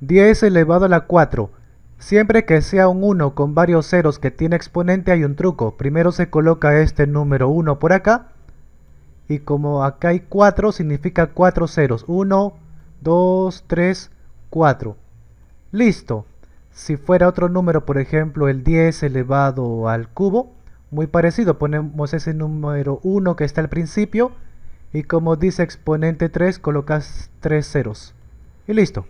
10 elevado a la 4. Siempre que sea un 1 con varios ceros que tiene exponente hay un truco. Primero se coloca este número 1 por acá. Y como acá hay 4, significa 4 ceros. 1, 2, 3, 4. Listo. Si fuera otro número, por ejemplo el 10 elevado al cubo, muy parecido, ponemos ese número 1 que está al principio y como dice exponente 3, colocas 3 ceros. Y listo.